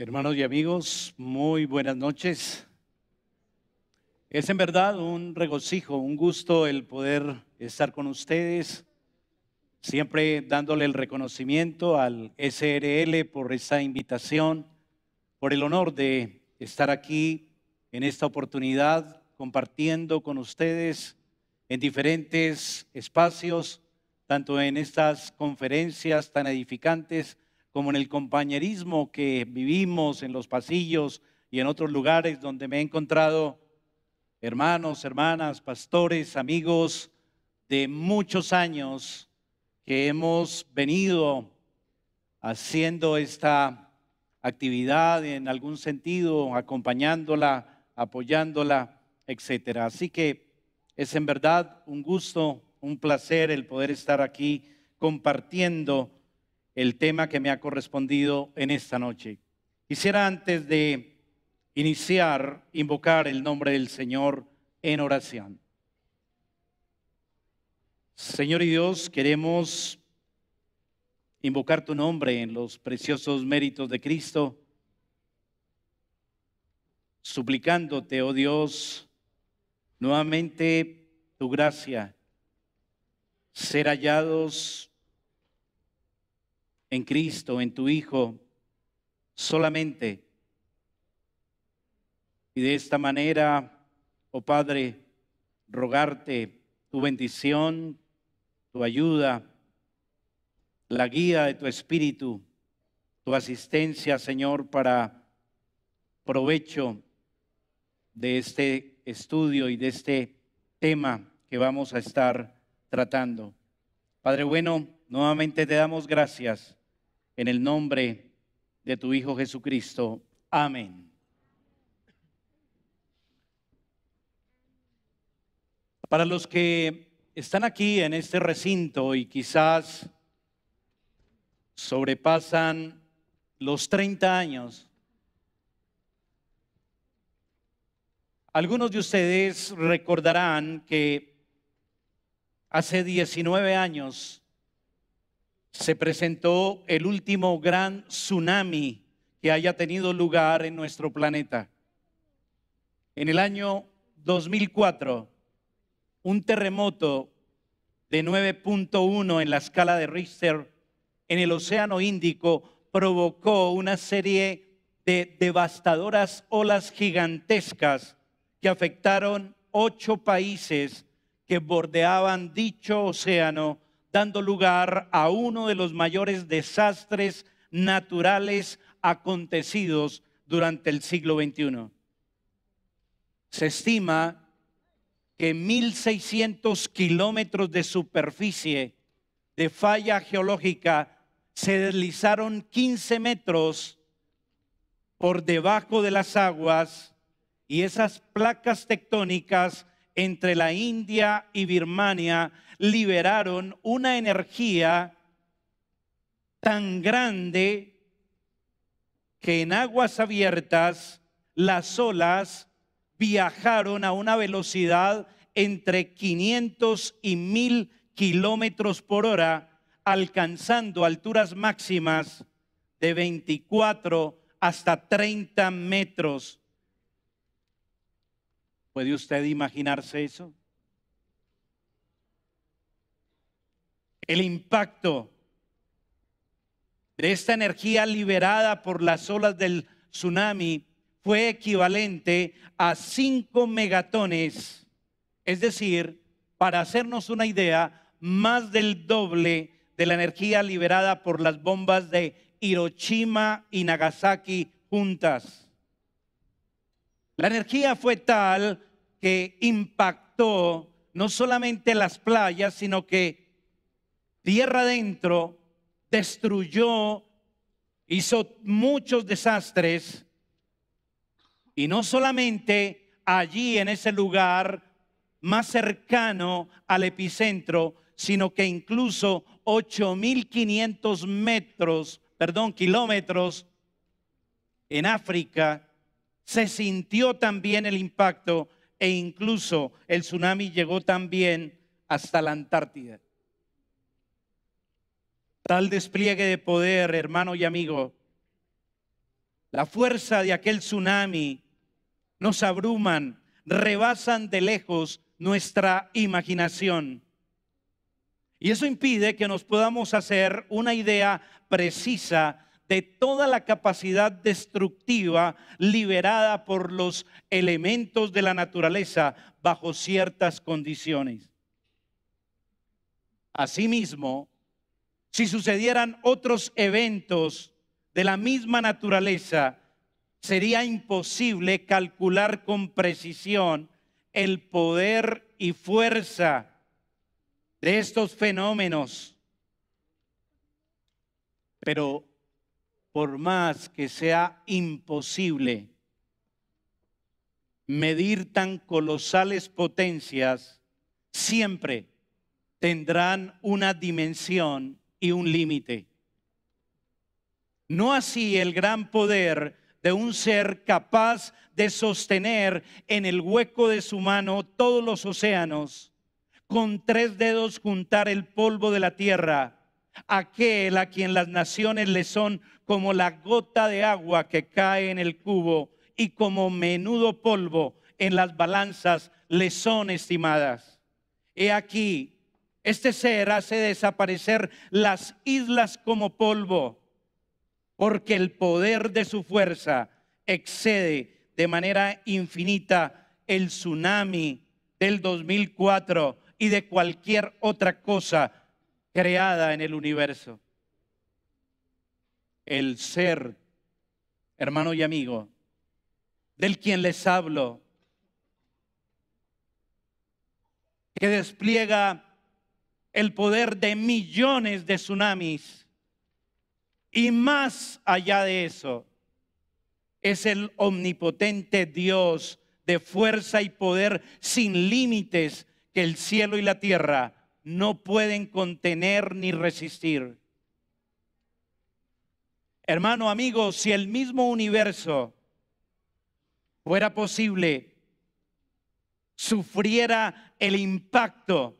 Hermanos y amigos, muy buenas noches. Es en verdad un regocijo, un gusto el poder estar con ustedes, siempre dándole el reconocimiento al SRL por esa invitación, por el honor de estar aquí en esta oportunidad compartiendo con ustedes en diferentes espacios, tanto en estas conferencias tan edificantes, como en el compañerismo que vivimos en los pasillos y en otros lugares donde me he encontrado hermanos, hermanas, pastores, amigos de muchos años que hemos venido haciendo esta actividad en algún sentido, acompañándola, apoyándola, etcétera. Así que es en verdad un gusto, un placer el poder estar aquí compartiendo el tema que me ha correspondido en esta noche. Quisiera antes de iniciar, invocar el nombre del Señor en oración. Señor y Dios, queremos invocar tu nombre en los preciosos méritos de Cristo, suplicándote, oh Dios, nuevamente tu gracia, ser hallados en Cristo, en tu Hijo, solamente. Y de esta manera, oh Padre, rogarte tu bendición, tu ayuda, la guía de tu Espíritu, tu asistencia, Señor, para provecho de este estudio y de este tema que vamos a estar tratando. Padre bueno, nuevamente te damos gracias en el nombre de tu Hijo Jesucristo. Amén. Para los que están aquí en este recinto y quizás sobrepasan los 30 años, algunos de ustedes recordarán que hace 19 años se presentó el último gran tsunami que haya tenido lugar en nuestro planeta. En el año 2004, un terremoto de 9.1 en la escala de Richter en el Océano Índico provocó una serie de devastadoras olas gigantescas que afectaron ocho países que bordeaban dicho océano dando lugar a uno de los mayores desastres naturales acontecidos durante el siglo XXI. Se estima que 1.600 kilómetros de superficie de falla geológica se deslizaron 15 metros por debajo de las aguas y esas placas tectónicas entre la India y Birmania liberaron una energía tan grande que en aguas abiertas las olas viajaron a una velocidad entre 500 y 1000 kilómetros por hora, alcanzando alturas máximas de 24 hasta 30 metros. ¿Puede usted imaginarse eso? el impacto de esta energía liberada por las olas del tsunami fue equivalente a 5 megatones, es decir, para hacernos una idea, más del doble de la energía liberada por las bombas de Hiroshima y Nagasaki juntas. La energía fue tal que impactó no solamente las playas, sino que tierra adentro, destruyó, hizo muchos desastres. Y no solamente allí en ese lugar más cercano al epicentro, sino que incluso 8.500 metros, perdón, kilómetros en África, se sintió también el impacto e incluso el tsunami llegó también hasta la Antártida tal despliegue de poder, hermano y amigo. La fuerza de aquel tsunami nos abruman, rebasan de lejos nuestra imaginación. Y eso impide que nos podamos hacer una idea precisa de toda la capacidad destructiva liberada por los elementos de la naturaleza bajo ciertas condiciones. Asimismo, si sucedieran otros eventos de la misma naturaleza, sería imposible calcular con precisión el poder y fuerza de estos fenómenos. Pero por más que sea imposible medir tan colosales potencias, siempre tendrán una dimensión y un límite. No así el gran poder de un ser capaz de sostener en el hueco de su mano todos los océanos, con tres dedos juntar el polvo de la tierra, aquel a quien las naciones le son como la gota de agua que cae en el cubo y como menudo polvo en las balanzas le son estimadas. He aquí este ser hace desaparecer las islas como polvo, porque el poder de su fuerza excede de manera infinita el tsunami del 2004 y de cualquier otra cosa creada en el universo. El ser, hermano y amigo, del quien les hablo, que despliega el poder de millones de tsunamis. Y más allá de eso, es el omnipotente Dios de fuerza y poder sin límites que el cielo y la tierra no pueden contener ni resistir. Hermano, amigo, si el mismo universo fuera posible, sufriera el impacto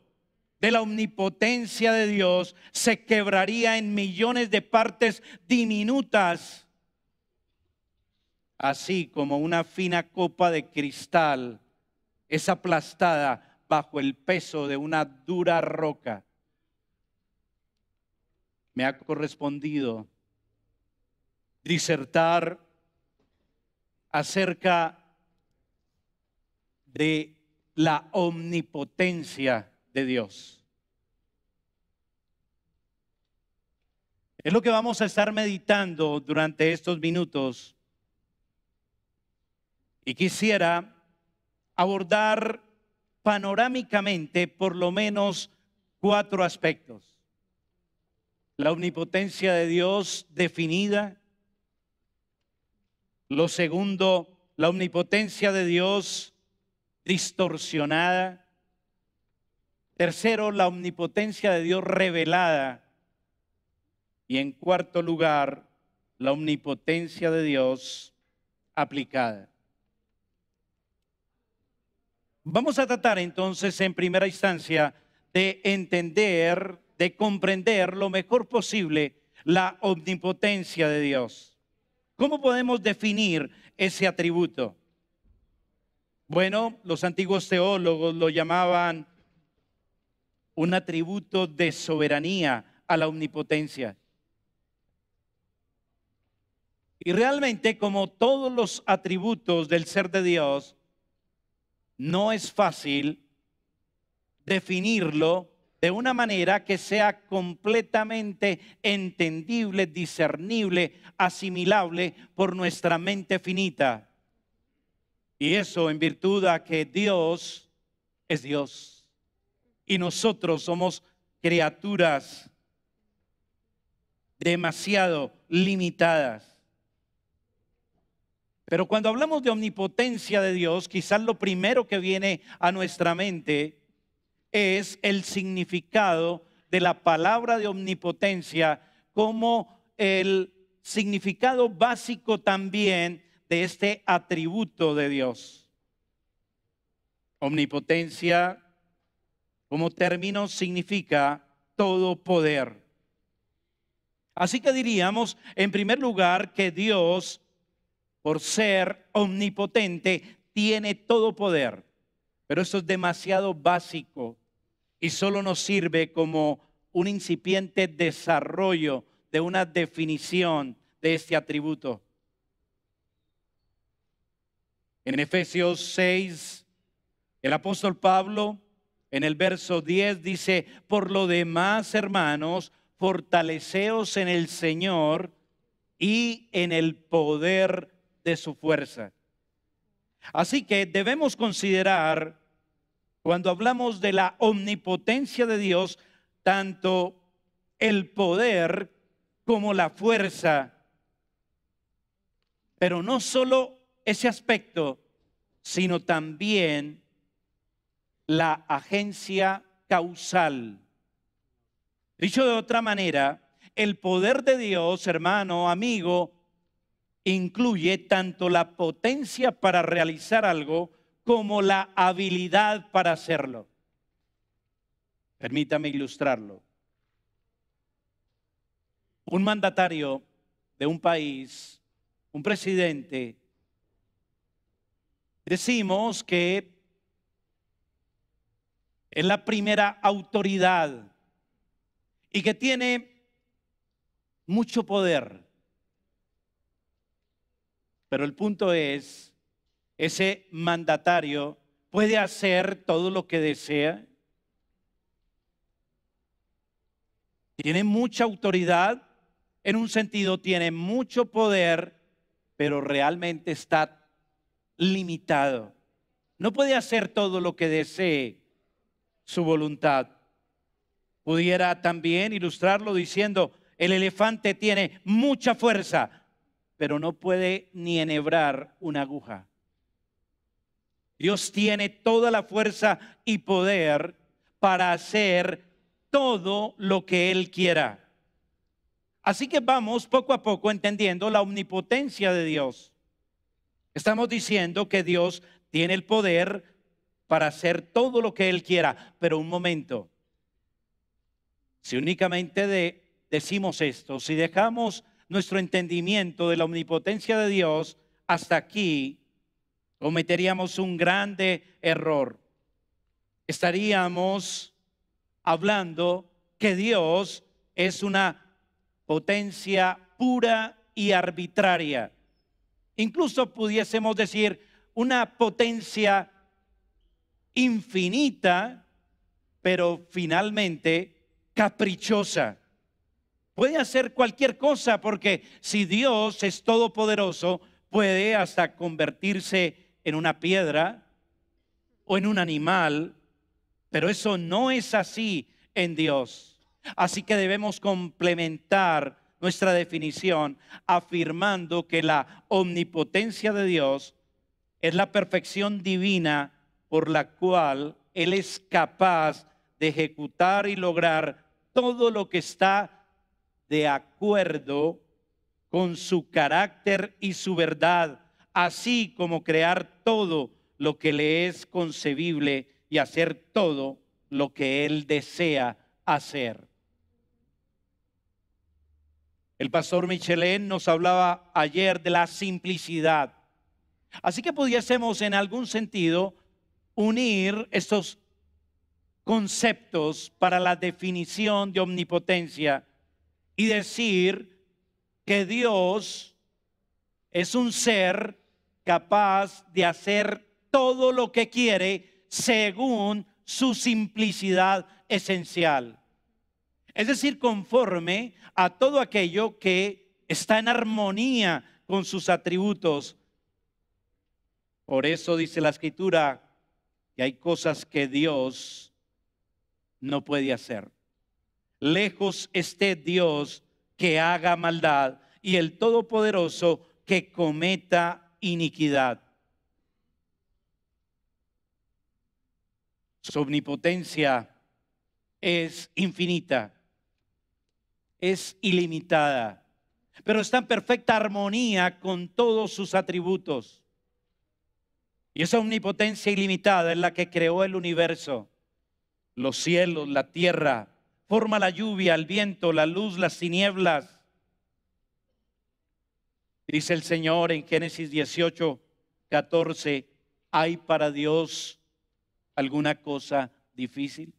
de la omnipotencia de Dios se quebraría en millones de partes diminutas, así como una fina copa de cristal es aplastada bajo el peso de una dura roca. Me ha correspondido disertar acerca de la omnipotencia de Dios. Es lo que vamos a estar meditando durante estos minutos. Y quisiera abordar panorámicamente por lo menos cuatro aspectos. La omnipotencia de Dios definida. Lo segundo, la omnipotencia de Dios distorsionada. Tercero, la omnipotencia de Dios revelada. Y en cuarto lugar, la omnipotencia de Dios aplicada. Vamos a tratar entonces en primera instancia de entender, de comprender lo mejor posible la omnipotencia de Dios. ¿Cómo podemos definir ese atributo? Bueno, los antiguos teólogos lo llamaban un atributo de soberanía a la omnipotencia. Y realmente, como todos los atributos del ser de Dios, no es fácil definirlo de una manera que sea completamente entendible, discernible, asimilable por nuestra mente finita. Y eso en virtud a que Dios es Dios y nosotros somos criaturas demasiado limitadas. Pero cuando hablamos de omnipotencia de Dios, quizás lo primero que viene a nuestra mente es el significado de la palabra de omnipotencia como el significado básico también de este atributo de Dios. Omnipotencia como término significa todo poder. Así que diríamos, en primer lugar, que Dios, por ser omnipotente, tiene todo poder. Pero eso es demasiado básico y solo nos sirve como un incipiente desarrollo de una definición de este atributo. En Efesios 6, el apóstol Pablo en el verso 10 dice, por lo demás, hermanos, fortaleceos en el Señor y en el poder de su fuerza. Así que debemos considerar, cuando hablamos de la omnipotencia de Dios, tanto el poder como la fuerza. Pero no solo ese aspecto, sino también la agencia causal. Dicho de otra manera, el poder de Dios, hermano, amigo, incluye tanto la potencia para realizar algo como la habilidad para hacerlo. Permítame ilustrarlo. Un mandatario de un país, un presidente, decimos que es la primera autoridad y que tiene mucho poder. Pero el punto es, ese mandatario puede hacer todo lo que desea. Tiene mucha autoridad, en un sentido tiene mucho poder, pero realmente está limitado. No puede hacer todo lo que desee su voluntad. Pudiera también ilustrarlo diciendo, el elefante tiene mucha fuerza, pero no puede ni enhebrar una aguja. Dios tiene toda la fuerza y poder para hacer todo lo que Él quiera. Así que vamos poco a poco entendiendo la omnipotencia de Dios. Estamos diciendo que Dios tiene el poder para hacer todo lo que Él quiera. Pero un momento, si únicamente decimos esto, si dejamos nuestro entendimiento de la omnipotencia de Dios hasta aquí, cometeríamos un grande error. Estaríamos hablando que Dios es una potencia pura y arbitraria. Incluso pudiésemos decir una potencia infinita, pero finalmente caprichosa. Puede hacer cualquier cosa porque si Dios es todopoderoso, puede hasta convertirse en una piedra o en un animal, pero eso no es así en Dios. Así que debemos complementar nuestra definición afirmando que la omnipotencia de Dios es la perfección divina por la cual Él es capaz de ejecutar y lograr todo lo que está de acuerdo con su carácter y su verdad, así como crear todo lo que le es concebible y hacer todo lo que Él desea hacer. El pastor Michelén nos hablaba ayer de la simplicidad. Así que pudiésemos en algún sentido unir estos conceptos para la definición de omnipotencia y decir que Dios es un ser capaz de hacer todo lo que quiere según su simplicidad esencial. Es decir, conforme a todo aquello que está en armonía con sus atributos. Por eso dice la escritura, que hay cosas que Dios no puede hacer. Lejos esté Dios que haga maldad y el Todopoderoso que cometa iniquidad. Su omnipotencia es infinita, es ilimitada, pero está en perfecta armonía con todos sus atributos. Y esa omnipotencia ilimitada es la que creó el universo, los cielos, la tierra, forma la lluvia, el viento, la luz, las tinieblas. Dice el Señor en Génesis 18, 14, ¿hay para Dios alguna cosa difícil?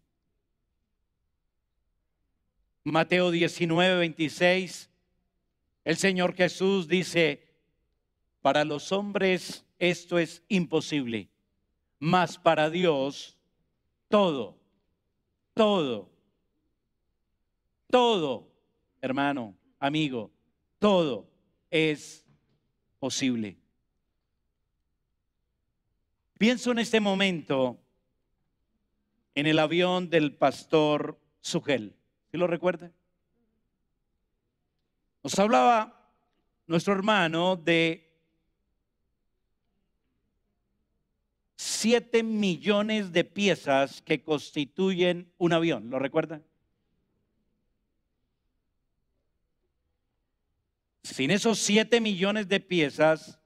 Mateo 19, 26, el Señor Jesús dice, para los hombres esto es imposible. Mas para Dios, todo, todo, todo, hermano, amigo, todo es posible. Pienso en este momento en el avión del pastor Sugel. ¿Sí lo recuerda? Nos hablaba nuestro hermano de 7 millones de piezas que constituyen un avión. ¿Lo recuerdan? Sin esos 7 millones de piezas,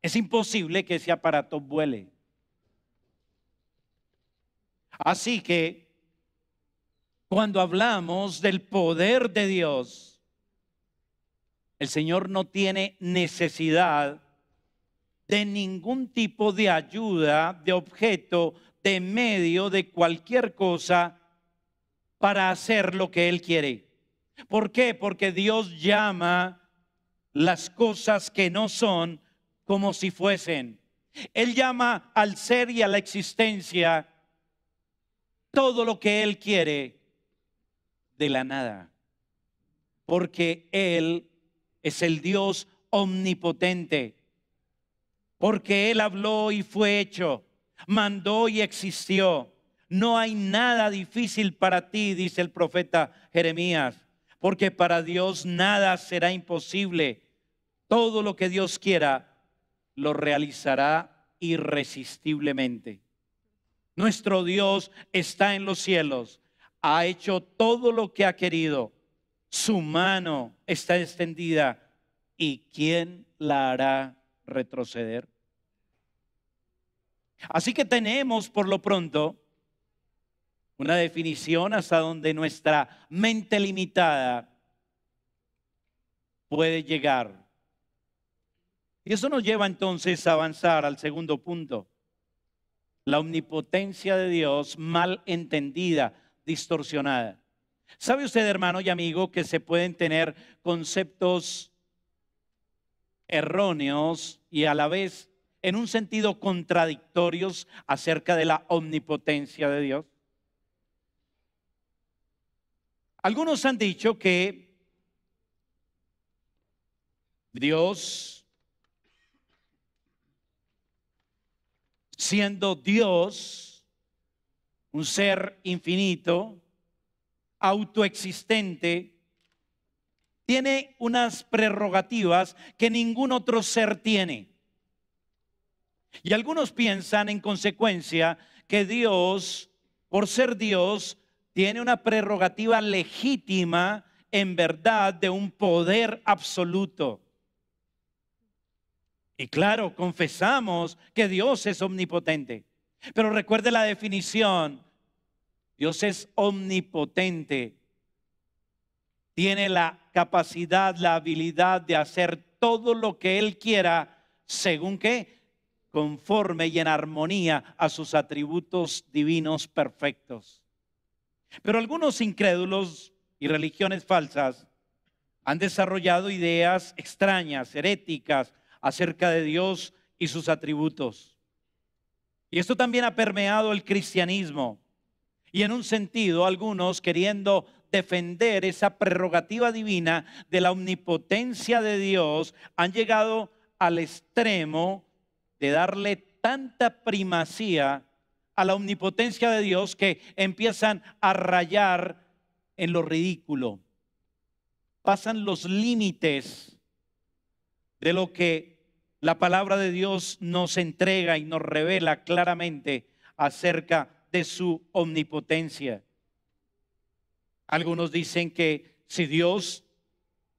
es imposible que ese aparato vuele. Así que, cuando hablamos del poder de Dios, el Señor no tiene necesidad de ningún tipo de ayuda, de objeto, de medio, de cualquier cosa para hacer lo que Él quiere. ¿Por qué? Porque Dios llama las cosas que no son como si fuesen. Él llama al ser y a la existencia todo lo que Él quiere de la nada. Porque Él es el Dios omnipotente porque Él habló y fue hecho, mandó y existió. No hay nada difícil para ti, dice el profeta Jeremías, porque para Dios nada será imposible. Todo lo que Dios quiera lo realizará irresistiblemente. Nuestro Dios está en los cielos, ha hecho todo lo que ha querido, su mano está extendida y ¿quién la hará retroceder. Así que tenemos por lo pronto una definición hasta donde nuestra mente limitada puede llegar. Y eso nos lleva entonces a avanzar al segundo punto. La omnipotencia de Dios mal entendida, distorsionada. ¿Sabe usted, hermano y amigo, que se pueden tener conceptos erróneos y a la vez en un sentido contradictorios acerca de la omnipotencia de Dios? Algunos han dicho que Dios, siendo Dios, un ser infinito, autoexistente, tiene unas prerrogativas que ningún otro ser tiene. Y algunos piensan en consecuencia que Dios, por ser Dios, tiene una prerrogativa legítima en verdad de un poder absoluto. Y claro, confesamos que Dios es omnipotente. Pero recuerde la definición. Dios es omnipotente tiene la capacidad, la habilidad de hacer todo lo que Él quiera, según que conforme y en armonía a sus atributos divinos perfectos. Pero algunos incrédulos y religiones falsas han desarrollado ideas extrañas, heréticas, acerca de Dios y sus atributos. Y esto también ha permeado el cristianismo. Y en un sentido, algunos queriendo defender esa prerrogativa divina de la omnipotencia de Dios, han llegado al extremo de darle tanta primacía a la omnipotencia de Dios que empiezan a rayar en lo ridículo. Pasan los límites de lo que la palabra de Dios nos entrega y nos revela claramente acerca de su omnipotencia. Algunos dicen que si Dios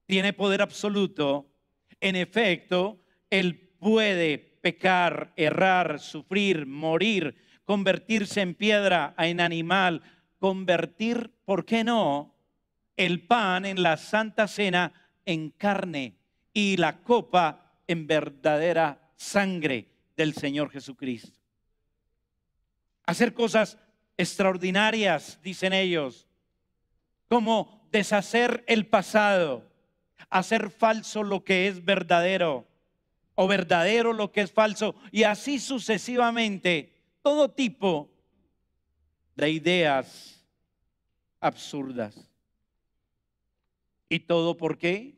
tiene poder absoluto, en efecto, Él puede pecar, errar, sufrir, morir, convertirse en piedra, en animal, convertir, ¿por qué no?, el pan en la santa cena en carne y la copa en verdadera sangre del Señor Jesucristo. Hacer cosas extraordinarias, dicen ellos, como deshacer el pasado, hacer falso lo que es verdadero o verdadero lo que es falso y así sucesivamente todo tipo de ideas absurdas. ¿Y todo por qué?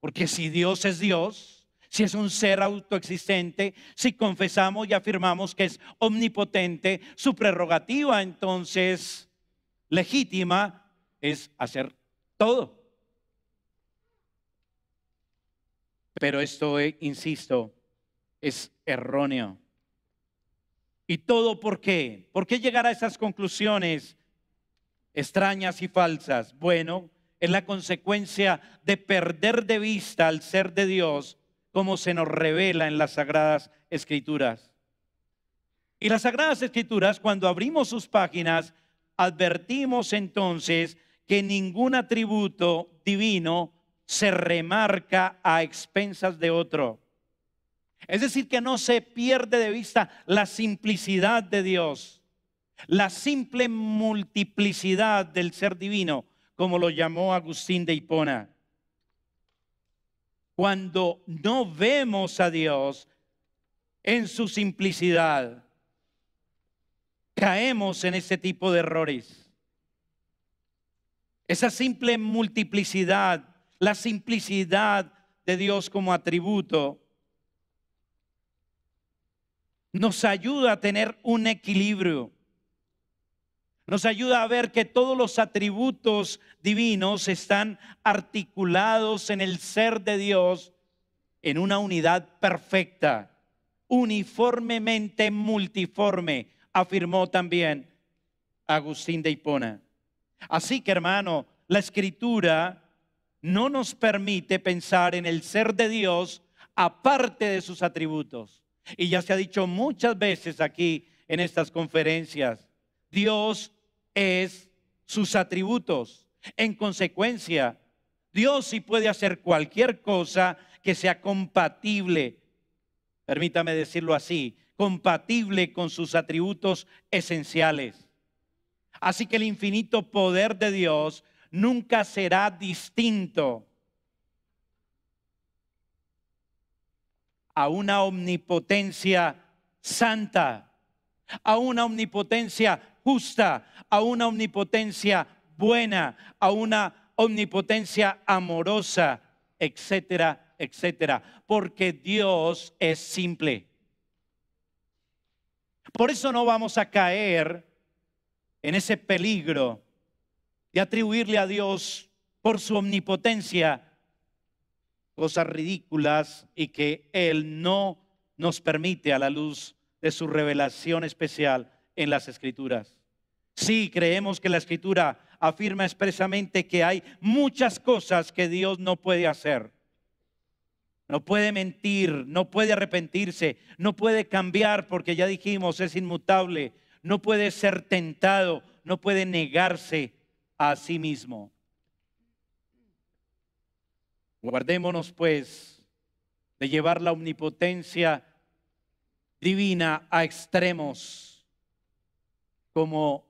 Porque si Dios es Dios, si es un ser autoexistente, si confesamos y afirmamos que es omnipotente, su prerrogativa entonces legítima es hacer todo. Pero esto, eh, insisto, es erróneo. ¿Y todo por qué? ¿Por qué llegar a esas conclusiones extrañas y falsas? Bueno, es la consecuencia de perder de vista al ser de Dios como se nos revela en las Sagradas Escrituras. Y las Sagradas Escrituras, cuando abrimos sus páginas, advertimos entonces que ningún atributo divino se remarca a expensas de otro. Es decir, que no se pierde de vista la simplicidad de Dios, la simple multiplicidad del ser divino, como lo llamó Agustín de Hipona. Cuando no vemos a Dios en su simplicidad, caemos en ese tipo de errores. Esa simple multiplicidad, la simplicidad de Dios como atributo, nos ayuda a tener un equilibrio. Nos ayuda a ver que todos los atributos divinos están articulados en el ser de Dios en una unidad perfecta, uniformemente multiforme, afirmó también Agustín de Hipona. Así que hermano, la escritura no nos permite pensar en el ser de Dios aparte de sus atributos. Y ya se ha dicho muchas veces aquí en estas conferencias, Dios es sus atributos. En consecuencia, Dios sí puede hacer cualquier cosa que sea compatible, permítame decirlo así, compatible con sus atributos esenciales. Así que el infinito poder de Dios nunca será distinto a una omnipotencia santa, a una omnipotencia justa, a una omnipotencia buena, a una omnipotencia amorosa, etcétera, etcétera. Porque Dios es simple. Por eso no vamos a caer en ese peligro de atribuirle a Dios por su omnipotencia cosas ridículas y que Él no nos permite a la luz de su revelación especial en las escrituras. Sí, creemos que la escritura afirma expresamente que hay muchas cosas que Dios no puede hacer. No puede mentir, no puede arrepentirse, no puede cambiar porque ya dijimos es inmutable, no puede ser tentado, no puede negarse a sí mismo. Guardémonos pues de llevar la omnipotencia divina a extremos, como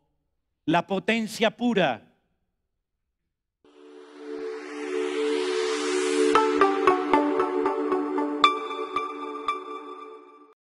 la potencia pura